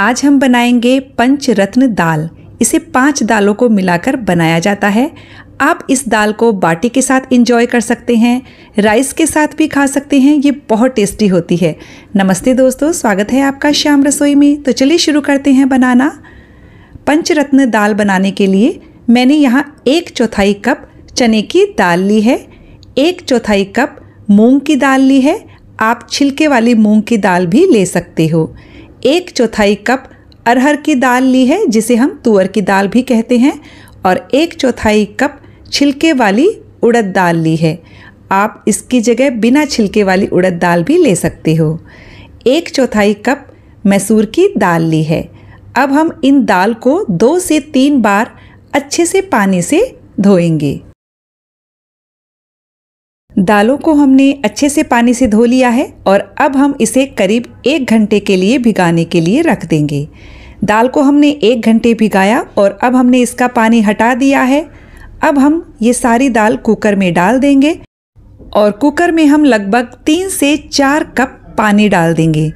आज हम बनाएंगे पंचरत्न दाल इसे पांच दालों को मिलाकर बनाया जाता है आप इस दाल को बाटी के साथ इंजॉय कर सकते हैं राइस के साथ भी खा सकते हैं ये बहुत टेस्टी होती है नमस्ते दोस्तों स्वागत है आपका श्याम रसोई में तो चलिए शुरू करते हैं बनाना पंचरत्न दाल बनाने के लिए मैंने यहाँ एक चौथाई कप चने की दाल ली है एक चौथाई कप मूंग की दाल ली है आप छिलके वाली मूंग की दाल भी ले सकते हो एक चौथाई कप अरहर की दाल ली है जिसे हम तुअर की दाल भी कहते हैं और एक चौथाई कप छिलके वाली उड़द दाल ली है आप इसकी जगह बिना छिलके वाली उड़द दाल भी ले सकते हो एक चौथाई कप मैसूर की दाल ली है अब हम इन दाल को दो से तीन बार अच्छे से पानी से धोएंगे दालों को हमने अच्छे से पानी से धो लिया है और अब हम इसे करीब एक घंटे के लिए भिगाने के लिए रख देंगे दाल को हमने एक घंटे भिगाया और अब हमने इसका पानी हटा दिया है अब हम ये सारी दाल कुकर में डाल देंगे और कुकर में हम लगभग तीन से चार कप पानी डाल देंगे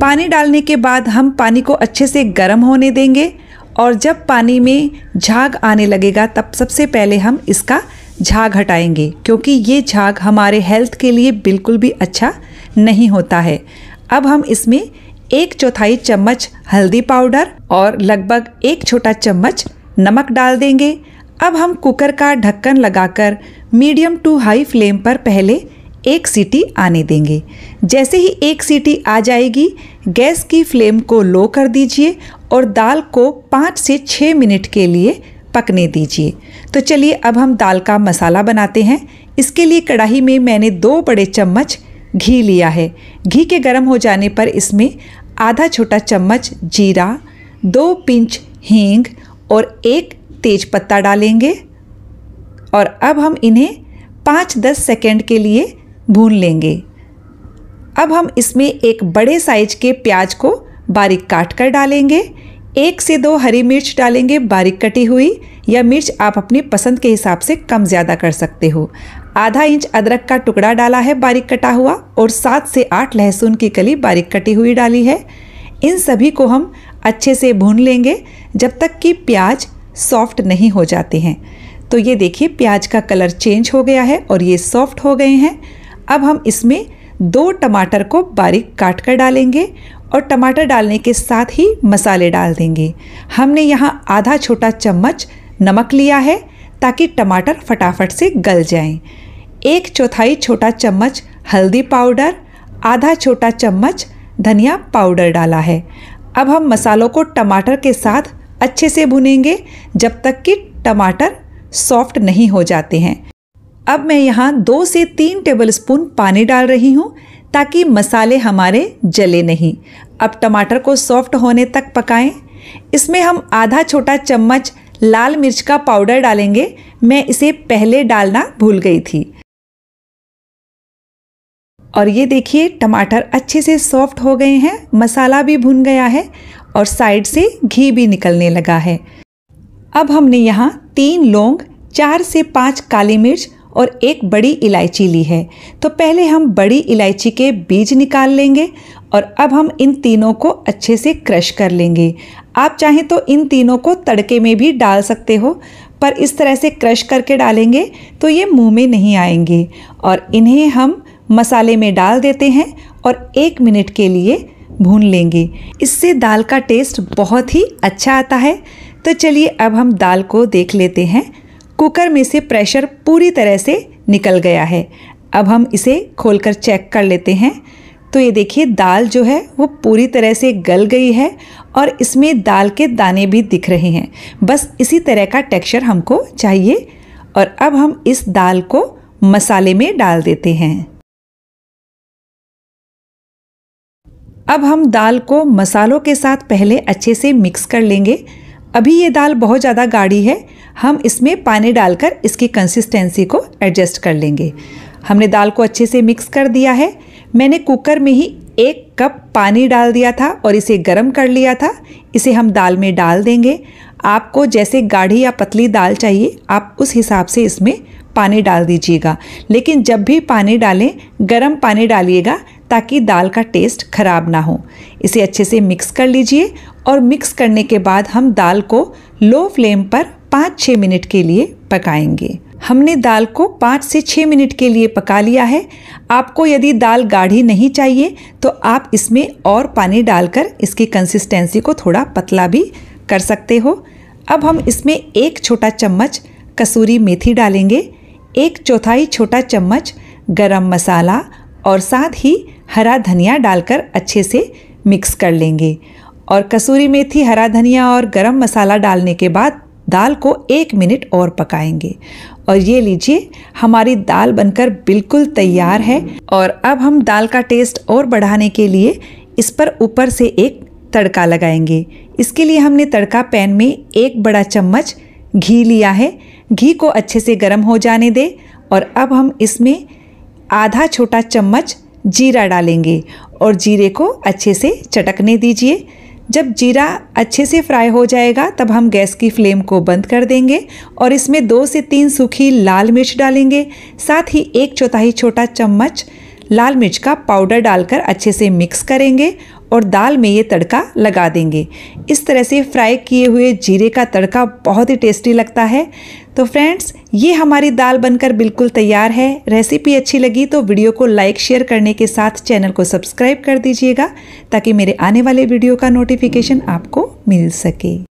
पानी डालने के बाद हम पानी को अच्छे से गर्म होने देंगे और जब पानी में झाग आने लगेगा तब सबसे पहले हम इसका झाग हटाएंगे क्योंकि ये झाग हमारे हेल्थ के लिए बिल्कुल भी अच्छा नहीं होता है अब हम इसमें एक चौथाई चम्मच हल्दी पाउडर और लगभग एक छोटा चम्मच नमक डाल देंगे अब हम कुकर का ढक्कन लगाकर मीडियम टू हाई फ्लेम पर पहले एक सीटी आने देंगे जैसे ही एक सीटी आ जाएगी गैस की फ्लेम को लो कर दीजिए और दाल को पाँच से छः मिनट के लिए पकने दीजिए तो चलिए अब हम दाल का मसाला बनाते हैं इसके लिए कढ़ाई में मैंने दो बड़े चम्मच घी लिया है घी के गर्म हो जाने पर इसमें आधा छोटा चम्मच जीरा दो पिंच हींग और एक तेज पत्ता डालेंगे और अब हम इन्हें पाँच दस सेकेंड के लिए भून लेंगे अब हम इसमें एक बड़े साइज के प्याज को बारीक काट कर डालेंगे एक से दो हरी मिर्च डालेंगे बारीक कटी हुई यह मिर्च आप अपनी पसंद के हिसाब से कम ज़्यादा कर सकते हो आधा इंच अदरक का टुकड़ा डाला है बारीक कटा हुआ और सात से आठ लहसुन की कली बारीक कटी हुई डाली है इन सभी को हम अच्छे से भून लेंगे जब तक कि प्याज सॉफ्ट नहीं हो जाते हैं तो ये देखिए प्याज का कलर चेंज हो गया है और ये सॉफ्ट हो गए हैं अब हम इसमें दो टमाटर को बारीक काट कर डालेंगे और टमाटर डालने के साथ ही मसाले डाल देंगे हमने यहाँ आधा छोटा चम्मच नमक लिया है ताकि टमाटर फटाफट से गल जाएं। एक चौथाई छोटा चम्मच हल्दी पाउडर आधा छोटा चम्मच धनिया पाउडर डाला है अब हम मसालों को टमाटर के साथ अच्छे से भुनेंगे जब तक कि टमाटर सॉफ्ट नहीं हो जाते हैं अब मैं यहाँ दो से तीन टेबलस्पून पानी डाल रही हूँ ताकि मसाले हमारे जले नहीं अब टमाटर को सॉफ्ट होने तक पकाएं। इसमें हम आधा छोटा चम्मच लाल मिर्च का पाउडर डालेंगे मैं इसे पहले डालना भूल गई थी और ये देखिए टमाटर अच्छे से सॉफ्ट हो गए हैं मसाला भी भुन गया है और साइड से घी भी निकलने लगा है अब हमने यहाँ तीन लौंग चार से पाँच काली मिर्च और एक बड़ी इलायची ली है तो पहले हम बड़ी इलायची के बीज निकाल लेंगे और अब हम इन तीनों को अच्छे से क्रश कर लेंगे आप चाहें तो इन तीनों को तड़के में भी डाल सकते हो पर इस तरह से क्रश करके डालेंगे तो ये मुंह में नहीं आएंगे और इन्हें हम मसाले में डाल देते हैं और एक मिनट के लिए भून लेंगे इससे दाल का टेस्ट बहुत ही अच्छा आता है तो चलिए अब हम दाल को देख लेते हैं कुकर में से प्रेशर पूरी तरह से निकल गया है अब हम इसे खोलकर चेक कर लेते हैं तो ये देखिए दाल जो है वो पूरी तरह से गल गई है और इसमें दाल के दाने भी दिख रहे हैं बस इसी तरह का टेक्सचर हमको चाहिए और अब हम इस दाल को मसाले में डाल देते हैं अब हम दाल को मसालों के साथ पहले अच्छे से मिक्स कर लेंगे अभी ये दाल बहुत ज़्यादा गाढ़ी है हम इसमें पानी डालकर इसकी कंसिस्टेंसी को एडजस्ट कर लेंगे हमने दाल को अच्छे से मिक्स कर दिया है मैंने कुकर में ही एक कप पानी डाल दिया था और इसे गर्म कर लिया था इसे हम दाल में डाल देंगे आपको जैसे गाढ़ी या पतली दाल चाहिए आप उस हिसाब से इसमें पानी डाल दीजिएगा लेकिन जब भी पानी डालें गर्म पानी डालिएगा ताकि दाल का टेस्ट खराब ना हो इसे अच्छे से मिक्स कर लीजिए और मिक्स करने के बाद हम दाल को लो फ्लेम पर पाँच छः मिनट के लिए पकाएंगे हमने दाल को पाँच से छः मिनट के लिए पका लिया है आपको यदि दाल गाढ़ी नहीं चाहिए तो आप इसमें और पानी डालकर इसकी कंसिस्टेंसी को थोड़ा पतला भी कर सकते हो अब हम इसमें एक छोटा चम्मच कसूरी मेथी डालेंगे एक चौथाई छोटा चम्मच गरम मसाला और साथ ही हरा धनिया डालकर अच्छे से मिक्स कर लेंगे और कसूरी मेथी हरा धनिया और गरम मसाला डालने के बाद दाल को एक मिनट और पकाएंगे और ये लीजिए हमारी दाल बनकर बिल्कुल तैयार है और अब हम दाल का टेस्ट और बढ़ाने के लिए इस पर ऊपर से एक तड़का लगाएंगे इसके लिए हमने तड़का पैन में एक बड़ा चम्मच घी लिया है घी को अच्छे से गर्म हो जाने दें और अब हम इसमें आधा छोटा चम्मच जीरा डालेंगे और जीरे को अच्छे से चटकने दीजिए जब जीरा अच्छे से फ्राई हो जाएगा तब हम गैस की फ्लेम को बंद कर देंगे और इसमें दो से तीन सूखी लाल मिर्च डालेंगे साथ ही एक चौथाई छोटा चम्मच लाल मिर्च का पाउडर डालकर अच्छे से मिक्स करेंगे और दाल में ये तड़का लगा देंगे इस तरह से फ्राई किए हुए जीरे का तड़का बहुत ही टेस्टी लगता है तो फ्रेंड्स ये हमारी दाल बनकर बिल्कुल तैयार है रेसिपी अच्छी लगी तो वीडियो को लाइक शेयर करने के साथ चैनल को सब्सक्राइब कर दीजिएगा ताकि मेरे आने वाले वीडियो का नोटिफिकेशन आपको मिल सके